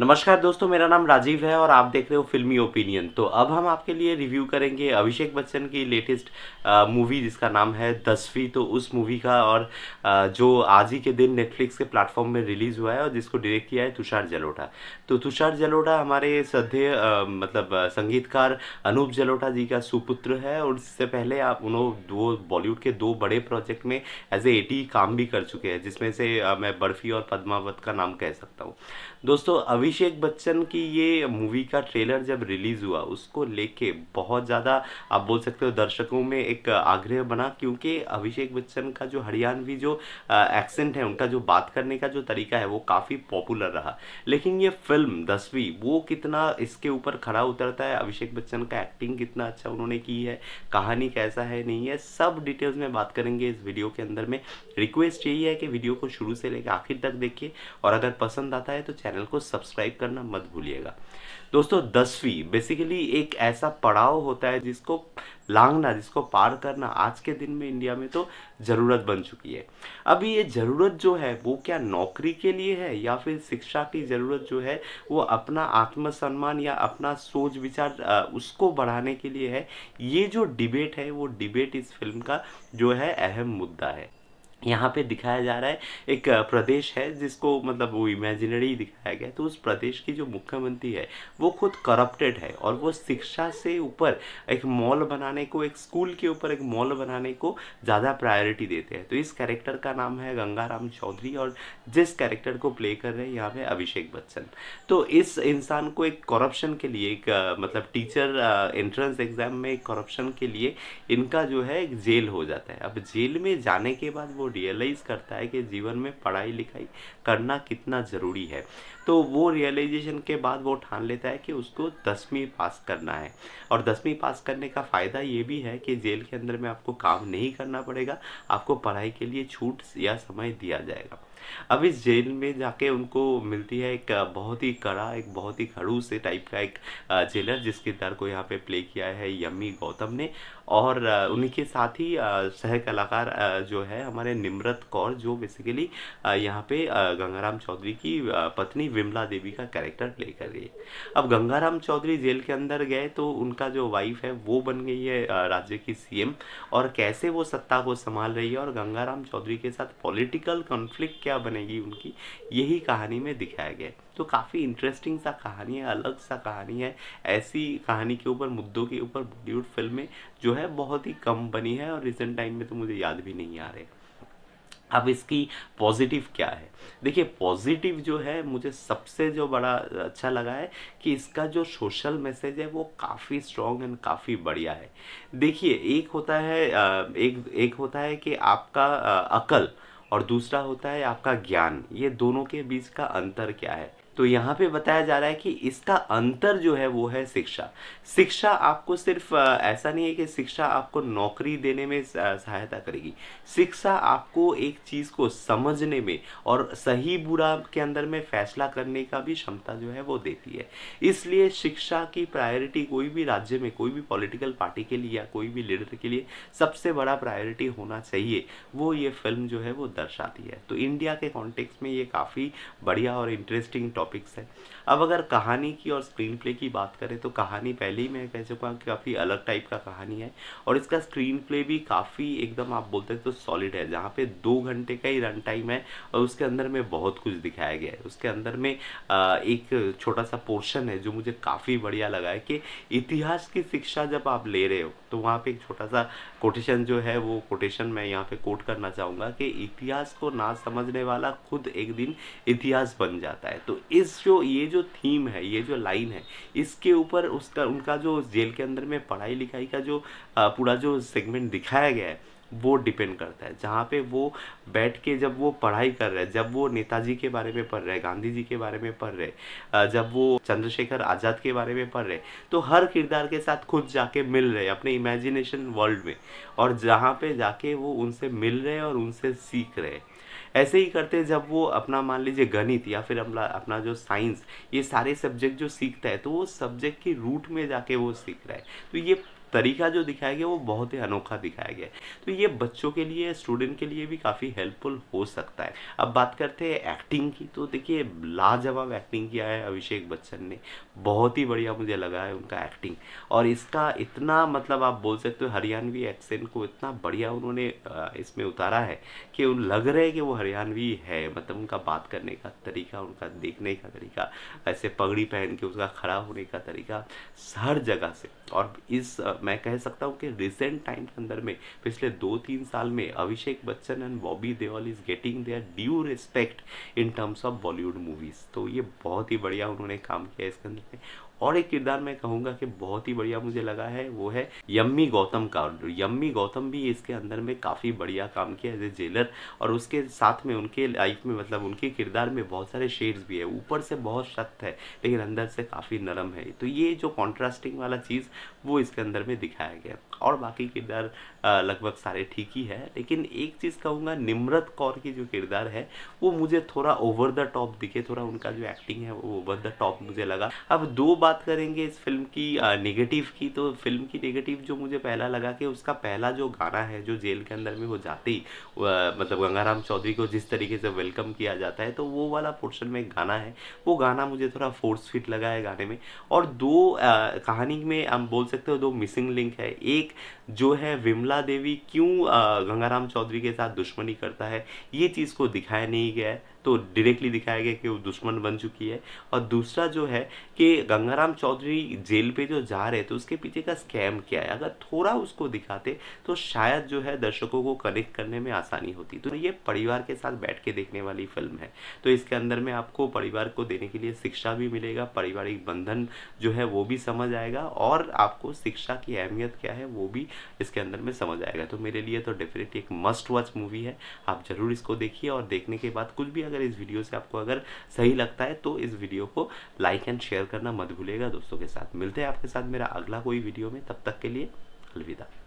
नमस्कार दोस्तों मेरा नाम राजीव है और आप देख रहे हो फिल्मी ओपिनियन तो अब हम आपके लिए रिव्यू करेंगे अभिषेक बच्चन की लेटेस्ट मूवी जिसका नाम है दसवीं तो उस मूवी का और आ, जो आज ही के दिन नेटफ्लिक्स के प्लेटफॉर्म में रिलीज़ हुआ है और जिसको डायरेक्ट किया है तुषार जलोटा तो तुषार जलोटा हमारे सदे मतलब संगीतकार अनूप जलोटा जी का सुपुत्र है और इससे पहले आप उन्होंने वो बॉलीवुड के दो बड़े प्रोजेक्ट में एज ए एटी काम भी कर चुके हैं जिसमें से आ, मैं बर्फ़ी और पद्मावत का नाम कह सकता हूँ दोस्तों अभी अभिषेक बच्चन की ये मूवी का ट्रेलर जब रिलीज़ हुआ उसको लेके बहुत ज़्यादा आप बोल सकते हो दर्शकों में एक आग्रह बना क्योंकि अभिषेक बच्चन का जो हरियाणवी जो एक्सेंट है उनका जो बात करने का जो तरीका है वो काफ़ी पॉपुलर रहा लेकिन ये फिल्म दसवीं वो कितना इसके ऊपर खड़ा उतरता है अभिषेक बच्चन का एक्टिंग कितना अच्छा उन्होंने की है कहानी कैसा है नहीं है सब डिटेल्स में बात करेंगे इस वीडियो के अंदर में रिक्वेस्ट यही है कि वीडियो को शुरू से लेकर आखिर तक देखिए और अगर पसंद आता है तो चैनल को सब्सक्राइब सब्सक्राइब करना मत भूलिएगा दोस्तों दसवीं बेसिकली एक ऐसा पड़ाव होता है जिसको लांगना जिसको पार करना आज के दिन में इंडिया में तो ज़रूरत बन चुकी है अभी ये ज़रूरत जो है वो क्या नौकरी के लिए है या फिर शिक्षा की ज़रूरत जो है वो अपना आत्मसम्मान या अपना सोच विचार उसको बढ़ाने के लिए है ये जो डिबेट है वो डिबेट इस फिल्म का जो है अहम मुद्दा है यहाँ पे दिखाया जा रहा है एक प्रदेश है जिसको मतलब वो इमेजिनरी दिखाया गया तो उस प्रदेश की जो मुख्यमंत्री है वो खुद करप्टेड है और वो शिक्षा से ऊपर एक मॉल बनाने को एक स्कूल के ऊपर एक मॉल बनाने को ज़्यादा प्रायोरिटी देते हैं तो इस कैरेक्टर का नाम है गंगाराम चौधरी और जिस कैरेक्टर को प्ले कर रहे हैं यहाँ पे अभिषेक बच्चन तो इस इंसान को एक करप्शन के लिए एक मतलब टीचर एंट्रेंस एग्ज़ाम में करप्शन के लिए इनका जो है एक जेल हो जाता है अब जेल में जाने के बाद वो रियलाइज़ करता है कि जीवन में पढ़ाई लिखाई करना कितना ज़रूरी है तो वो रियलाइजेशन के बाद वो ठान लेता है कि उसको दसवीं पास करना है और दसवीं पास करने का फ़ायदा ये भी है कि जेल के अंदर में आपको काम नहीं करना पड़ेगा आपको पढ़ाई के लिए छूट या समय दिया जाएगा अब इस जेल में जाके उनको मिलती है एक बहुत ही कड़ा एक बहुत ही खड़ू से टाइप का एक जेलर जिसके दर को यहाँ पे प्ले किया है यमी गौतम ने और उन्हीं के साथ ही सह कलाकार जो है हमारे निम्रत कौर जो बेसिकली यहाँ पे गंगाराम चौधरी की पत्नी विमला देवी का कैरेक्टर प्ले कर रही है अब गंगाराम चौधरी जेल के अंदर गए तो उनका जो वाइफ है वो बन गई है राज्य की सीएम और कैसे वो सत्ता को संभाल रही है और गंगाराम चौधरी के साथ पॉलिटिकल कॉन्फ्लिक्ट क्या बनेगी उनकी यही कहानी में दिखाया गया तो काफ़ी इंटरेस्टिंग सा कहानी है अलग सा कहानी है ऐसी कहानी के ऊपर मुद्दों के ऊपर बॉलीवुड फिल्में जो है बहुत ही कम बनी है और रिसेंट टाइम में तो मुझे याद भी नहीं आ रहे अब इसकी पॉजिटिव क्या है देखिए पॉजिटिव जो है मुझे सबसे जो बड़ा अच्छा लगा है कि इसका जो सोशल मैसेज है वो काफ़ी स्ट्रॉन्ग एंड काफ़ी बढ़िया है देखिए एक होता है एक एक होता है कि आपका अकल और दूसरा होता है आपका ज्ञान ये दोनों के बीच का अंतर क्या है तो यहाँ पे बताया जा रहा है कि इसका अंतर जो है वो है शिक्षा शिक्षा आपको सिर्फ ऐसा नहीं है कि शिक्षा आपको नौकरी देने में सहायता करेगी शिक्षा आपको एक चीज़ को समझने में और सही बुरा के अंदर में फैसला करने का भी क्षमता जो है वो देती है इसलिए शिक्षा की प्रायोरिटी कोई भी राज्य में कोई भी पॉलिटिकल पार्टी के लिए या कोई भी लीडर के लिए सबसे बड़ा प्रायोरिटी होना चाहिए वो ये फिल्म जो है वो दर्शाती है तो इंडिया के कॉन्टेक्स में ये काफ़ी बढ़िया और इंटरेस्टिंग टॉपिक टॉपिक्स हैं अब अगर कहानी की और स्क्रीन प्ले की बात करें तो कहानी पहले ही मैं कह चुका हूँ काफ़ी अलग टाइप का कहानी है और इसका स्क्रीन प्ले भी काफ़ी एकदम आप बोलते हैं तो सॉलिड है जहाँ पे दो घंटे का ही रन टाइम है और उसके अंदर में बहुत कुछ दिखाया गया है उसके अंदर में एक छोटा सा पोर्शन है जो मुझे काफ़ी बढ़िया लगा है कि इतिहास की शिक्षा जब आप ले रहे हो तो वहाँ पर एक छोटा सा कोटेशन जो है वो कोटेशन मैं यहाँ पर कोट करना चाहूँगा कि इतिहास को ना समझने वाला खुद एक दिन इतिहास बन जाता है तो इस जो ये जो थीम है ये जो लाइन है इसके ऊपर उसका उनका जो जेल के अंदर में पढ़ाई लिखाई का जो पूरा जो सेगमेंट दिखाया गया है वो डिपेंड करता है जहाँ पे वो बैठ के जब वो पढ़ाई कर रहे हैं जब वो नेताजी के बारे में पढ़ रहे हैं गांधी जी के बारे में पढ़ रहे जब वो चंद्रशेखर आज़ाद के बारे में पढ़ रहे तो हर किरदार के साथ खुद जाके मिल रहे अपने इमेजिनेशन वर्ल्ड में और जहाँ पे जाके वो उनसे मिल रहे और उनसे सीख रहे ऐसे ही करते जब वो अपना मान लीजिए गणित या फिर अपना अपना जो साइंस ये सारे सब्जेक्ट जो सीखता है तो वो सब्जेक्ट की रूट में जाके वो सीख रहा है तो ये तरीका जो दिखाया गया वो बहुत ही अनोखा दिखाया गया तो ये बच्चों के लिए स्टूडेंट के लिए भी काफ़ी हेल्पफुल हो सकता है अब बात करते हैं एक्टिंग की तो देखिए लाजवाब एक्टिंग किया है अभिषेक बच्चन ने बहुत ही बढ़िया मुझे लगा है उनका एक्टिंग और इसका इतना मतलब आप बोल सकते हो हरियाणवी एक्सेंट को इतना बढ़िया उन्होंने इसमें उतारा है कि उन लग रहे हैं कि वो हरियाणवी है मतलब उनका बात करने का तरीका उनका देखने का तरीका ऐसे पगड़ी पहन के उसका खड़ा होने का तरीका हर जगह से और इस मैं कह सकता हूँ कि रिसेंट टाइम के अंदर में पिछले दो तीन साल में Abhishek Bachchan and Bobby Deol is getting their due respect in terms of Bollywood movies तो ये बहुत ही बढ़िया उन्होंने काम किया इसके अंदर में और एक किरदार मैं कहूंगा कि बहुत ही बढ़िया मुझे लगा है वो है यम्मी गौतम का यम्मी गौतम भी इसके अंदर में काफ़ी बढ़िया काम किया एज ए जेलर और उसके साथ में उनके लाइफ में मतलब उनके किरदार में बहुत सारे शेड्स भी है ऊपर से बहुत सख्त है लेकिन अंदर से काफ़ी नरम है तो ये जो कॉन्ट्रास्टिंग वाला चीज़ वो इसके अंदर में दिखाया गया और बाकी किरदार लगभग सारे ठीक ही है लेकिन एक चीज़ कहूँगा निम्रत कौर की जो किरदार है वो मुझे थोड़ा ओवर द टॉप दिखे थोड़ा उनका जो एक्टिंग है वो ओवर द टॉप मुझे लगा अब दो बार बात करेंगे इस फिल्म की नेगेटिव की तो फिल्म की नेगेटिव जो मुझे पहला लगा कि उसका पहला जो गाना है जो जेल के अंदर में वो जाते ही मतलब गंगाराम चौधरी को जिस तरीके से वेलकम किया जाता है तो वो वाला पोर्शन में एक गाना है वो गाना मुझे थोड़ा फोर्स फिट लगा है गाने में और दो आ, कहानी में हम बोल सकते हो दो मिसिंग लिंक है एक जो है विमला देवी क्यों गंगाराम चौधरी के साथ दुश्मनी करता है ये चीज़ को दिखाया नहीं गया है तो डायरेक्टली दिखाया गया कि वो दुश्मन बन चुकी है और दूसरा जो है कि गंगाराम चौधरी जेल पे जो जा रहे थे उसके पीछे का स्कैम क्या है अगर थोड़ा उसको दिखाते तो शायद जो है दर्शकों को कनेक्ट करने में आसानी होती तो ये परिवार के साथ बैठ के देखने वाली फिल्म है तो इसके अंदर में आपको परिवार को देने के लिए शिक्षा भी मिलेगा पारिवारिक बंधन जो है वो भी समझ आएगा और आपको शिक्षा की अहमियत क्या है वो भी इसके अंदर में समझ आएगा तो मेरे लिए तो डेफिनेटली एक मस्ट वॉच मूवी है आप ज़रूर इसको देखिए और देखने के बाद कुछ भी अगर अगर इस वीडियो से आपको अगर सही लगता है तो इस वीडियो को लाइक एंड शेयर करना मत भूलेगा दोस्तों के साथ मिलते हैं आपके साथ मेरा अगला कोई वीडियो में तब तक के लिए अलविदा